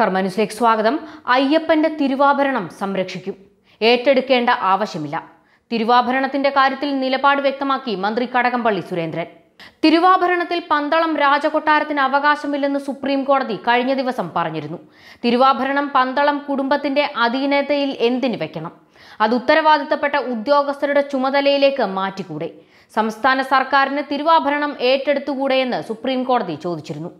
കർമ്മനുസിലേക്ക് സ്വാഗതം അയ്യപ്പന്റെ തിരുവാഭരണം സംരക്ഷിക്കും ഏറ്റെടുക്കേണ്ട ആവശ്യമില്ല തിരുവാഭരണത്തിന്റെ കാര്യത്തിൽ നിലപാട് വ്യക്തമാക്കി മന്ത്രി കടകംപള്ളി സുരേന്ദ്രൻ തിരുവാഭരണത്തിൽ പന്തളം രാജകൊട്ടാരത്തിന് അവകാശമില്ലെന്ന് സുപ്രീം കോടതി കഴിഞ്ഞ ദിവസം പറഞ്ഞിരുന്നു തിരുവാഭരണം പന്തളം കുടുംബത്തിന്റെ അധീനതയിൽ എന്തിന് വെക്കണം അത് ഉത്തരവാദിത്തപ്പെട്ട ഉദ്യോഗസ്ഥരുടെ ചുമതലയിലേക്ക് മാറ്റിക്കൂടെ സംസ്ഥാന സർക്കാരിന് തിരുവാഭരണം ഏറ്റെടുത്തുകൂടെയെന്ന് സുപ്രീം കോടതി ചോദിച്ചിരുന്നു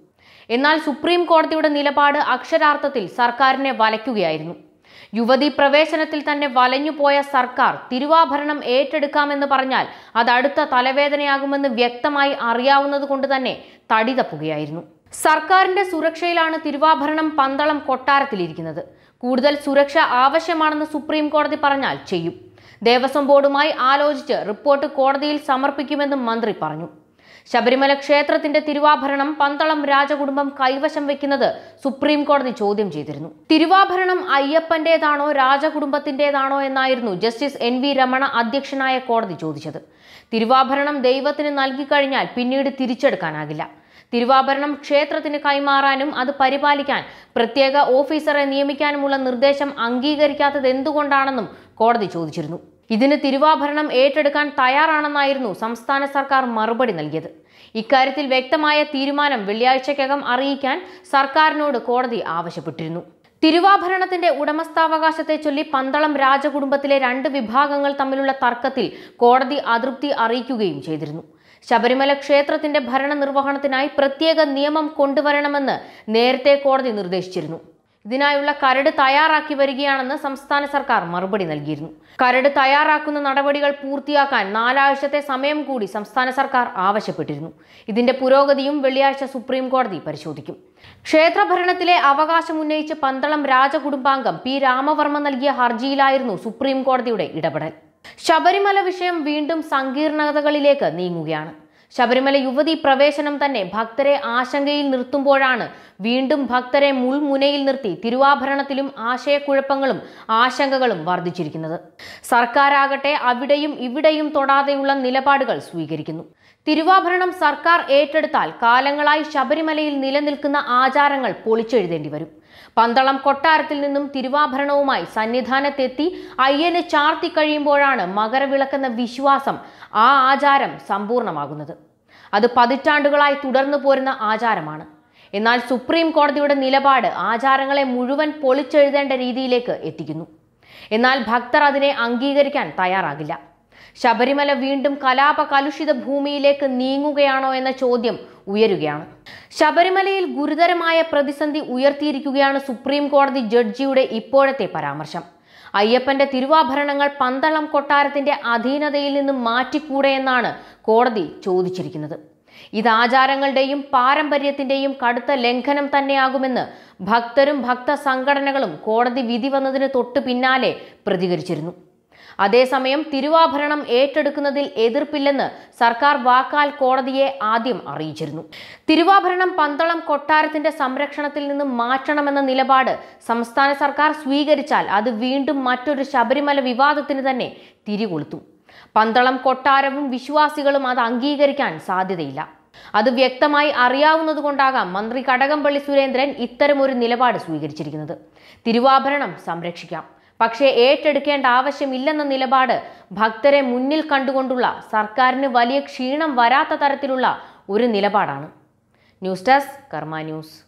എന്നാൽ സുപ്രീം കോടതിയുടെ നിലപാട് അക്ഷരാർത്ഥത്തിൽ സർക്കാരിനെ വലയ്ക്കുകയായിരുന്നു യുവതി പ്രവേശനത്തിൽ തന്നെ വലഞ്ഞുപോയ സർക്കാർ തിരുവാഭരണം ഏറ്റെടുക്കാമെന്ന് പറഞ്ഞാൽ അത് അടുത്ത തലവേദനയാകുമെന്ന് വ്യക്തമായി അറിയാവുന്നത് കൊണ്ട് തന്നെ തടി തപ്പുകയായിരുന്നു സർക്കാരിന്റെ സുരക്ഷയിലാണ് തിരുവാഭരണം പന്തളം കൊട്ടാരത്തിലിരിക്കുന്നത് കൂടുതൽ സുരക്ഷ ആവശ്യമാണെന്ന് സുപ്രീം കോടതി പറഞ്ഞാൽ ചെയ്യും ദേവസ്വം ബോർഡുമായി ആലോചിച്ച് റിപ്പോർട്ട് കോടതിയിൽ സമർപ്പിക്കുമെന്നും മന്ത്രി പറഞ്ഞു ശബരിമല ക്ഷേത്രത്തിന്റെ തിരുവാഭരണം പന്തളം രാജകുടുംബം കൈവശം വെക്കുന്നത് സുപ്രീം കോടതി ചോദ്യം ചെയ്തിരുന്നു തിരുവാഭരണം അയ്യപ്പന്റേതാണോ രാജകുടുംബത്തിന്റേതാണോ എന്നായിരുന്നു ജസ്റ്റിസ് എൻ വി രമണ അധ്യക്ഷനായ കോടതി ചോദിച്ചത് തിരുവാഭരണം ദൈവത്തിന് നൽകിക്കഴിഞ്ഞാൽ പിന്നീട് തിരിച്ചെടുക്കാനാകില്ല തിരുവാഭരണം ക്ഷേത്രത്തിന് കൈമാറാനും അത് പരിപാലിക്കാൻ പ്രത്യേക ഓഫീസറെ നിയമിക്കാനുമുള്ള നിർദ്ദേശം അംഗീകരിക്കാത്തത് എന്തുകൊണ്ടാണെന്നും കോടതി ചോദിച്ചിരുന്നു ഇതിന് തിരുവാഭരണം ഏറ്റെടുക്കാൻ തയ്യാറാണെന്നായിരുന്നു സംസ്ഥാന സർക്കാർ മറുപടി നൽകിയത് ഇക്കാര്യത്തിൽ വ്യക്തമായ തീരുമാനം വെള്ളിയാഴ്ചക്കകം അറിയിക്കാൻ സർക്കാരിനോട് കോടതി ആവശ്യപ്പെട്ടിരുന്നു തിരുവാഭരണത്തിന്റെ ഉടമസ്ഥാവകാശത്തെ ചൊല്ലി പന്തളം രാജകുടുംബത്തിലെ രണ്ട് വിഭാഗങ്ങൾ തമ്മിലുള്ള തർക്കത്തിൽ കോടതി അതൃപ്തി അറിയിക്കുകയും ചെയ്തിരുന്നു ശബരിമല ക്ഷേത്രത്തിന്റെ ഭരണനിർവഹണത്തിനായി പ്രത്യേക നിയമം കൊണ്ടുവരണമെന്ന് നേരത്തെ കോടതി നിർദ്ദേശിച്ചിരുന്നു ഇതിനായുള്ള കരട് തയ്യാറാക്കി വരികയാണെന്ന് സംസ്ഥാന സർക്കാർ മറുപടി നൽകിയിരുന്നു കരട് തയ്യാറാക്കുന്ന നടപടികൾ പൂർത്തിയാക്കാൻ നാലാഴ്ചത്തെ സമയം കൂടി സംസ്ഥാന സർക്കാർ ആവശ്യപ്പെട്ടിരുന്നു ഇതിന്റെ പുരോഗതിയും വെള്ളിയാഴ്ച സുപ്രീം കോടതി പരിശോധിക്കും ക്ഷേത്രഭരണത്തിലെ അവകാശം ഉന്നയിച്ച് പന്തളം രാജകുടുംബാംഗം പി രാമവർമ്മ നൽകിയ ഹർജിയിലായിരുന്നു സുപ്രീം കോടതിയുടെ ഇടപെടൽ ശബരിമല വിഷയം വീണ്ടും സങ്കീർണതകളിലേക്ക് നീങ്ങുകയാണ് ശബരിമല യുവതി പ്രവേശനം തന്നെ ഭക്തരെ ആശങ്കയിൽ നിർത്തുമ്പോഴാണ് വീണ്ടും ഭക്തരെ മുൾമുനയിൽ നിർത്തി തിരുവാഭരണത്തിലും ആശയക്കുഴപ്പങ്ങളും ആശങ്കകളും വർദ്ധിച്ചിരിക്കുന്നത് സർക്കാരാകട്ടെ അവിടെയും ഇവിടെയും തൊടാതെയുള്ള നിലപാടുകൾ സ്വീകരിക്കുന്നു തിരുവാഭരണം സർക്കാർ ഏറ്റെടുത്താൽ കാലങ്ങളായി ശബരിമലയിൽ നിലനിൽക്കുന്ന ആചാരങ്ങൾ പൊളിച്ചെഴുതേണ്ടി വരും പന്തളം കൊട്ടാരത്തിൽ നിന്നും തിരുവാഭരണവുമായി സന്നിധാനത്തെത്തി അയ്യനെ ചാർത്തി കഴിയുമ്പോഴാണ് മകരവിളക്കെന്ന വിശ്വാസം ആ ആചാരം സമ്പൂർണ്ണമാകുന്നത് അത് പതിറ്റാണ്ടുകളായി തുടർന്നു പോരുന്ന ആചാരമാണ് എന്നാൽ സുപ്രീം കോടതിയുടെ നിലപാട് ആചാരങ്ങളെ മുഴുവൻ പൊളിച്ചെഴുതേണ്ട രീതിയിലേക്ക് എത്തിക്കുന്നു എന്നാൽ ഭക്തർ അതിനെ അംഗീകരിക്കാൻ തയ്യാറാകില്ല ശബരിമല വീണ്ടും കലാപ കലുഷിത ഭൂമിയിലേക്ക് നീങ്ങുകയാണോ എന്ന ചോദ്യം ഉയരുകയാണ് ശബരിമലയിൽ ഗുരുതരമായ പ്രതിസന്ധി ഉയർത്തിയിരിക്കുകയാണ് സുപ്രീം കോടതി ജഡ്ജിയുടെ ഇപ്പോഴത്തെ പരാമർശം അയ്യപ്പന്റെ തിരുവാഭരണങ്ങൾ പന്തളം കൊട്ടാരത്തിന്റെ അധീനതയിൽ നിന്ന് മാറ്റിക്കൂടെയെന്നാണ് എന്നാണ് കോടതി ചോദിച്ചിരിക്കുന്നത് ഇത് ആചാരങ്ങളുടെയും പാരമ്പര്യത്തിന്റെയും കടുത്ത ലംഘനം തന്നെയാകുമെന്ന് ഭക്തരും ഭക്ത സംഘടനകളും കോടതി വിധി വന്നതിന് തൊട്ടു പിന്നാലെ പ്രതികരിച്ചിരുന്നു അതേസമയം തിരുവാഭരണം ഏറ്റെടുക്കുന്നതിൽ എതിർപ്പില്ലെന്ന് സർക്കാർ വാക്കാൽ കോടതിയെ ആദ്യം അറിയിച്ചിരുന്നു തിരുവാഭരണം പന്തളം കൊട്ടാരത്തിന്റെ സംരക്ഷണത്തിൽ നിന്ന് മാറ്റണമെന്ന നിലപാട് സംസ്ഥാന സർക്കാർ സ്വീകരിച്ചാൽ അത് വീണ്ടും മറ്റൊരു ശബരിമല വിവാദത്തിന് തന്നെ തിരികൊളുത്തും പന്തളം കൊട്ടാരവും വിശ്വാസികളും അത് അംഗീകരിക്കാൻ സാധ്യതയില്ല അത് വ്യക്തമായി കൊണ്ടാകാം മന്ത്രി കടകംപള്ളി സുരേന്ദ്രൻ ഇത്തരമൊരു നിലപാട് സ്വീകരിച്ചിരിക്കുന്നത് തിരുവാഭരണം സംരക്ഷിക്കാം പക്ഷേ ഏറ്റെടുക്കേണ്ട ആവശ്യമില്ലെന്ന നിലപാട് ഭക്തരെ മുന്നിൽ കണ്ടുകൊണ്ടുള്ള സർക്കാരിന് വലിയ ക്ഷീണം വരാത്ത തരത്തിലുള്ള ഒരു നിലപാടാണ് ന്യൂസ് ഡെസ്ക് കർമ്മ ന്യൂസ്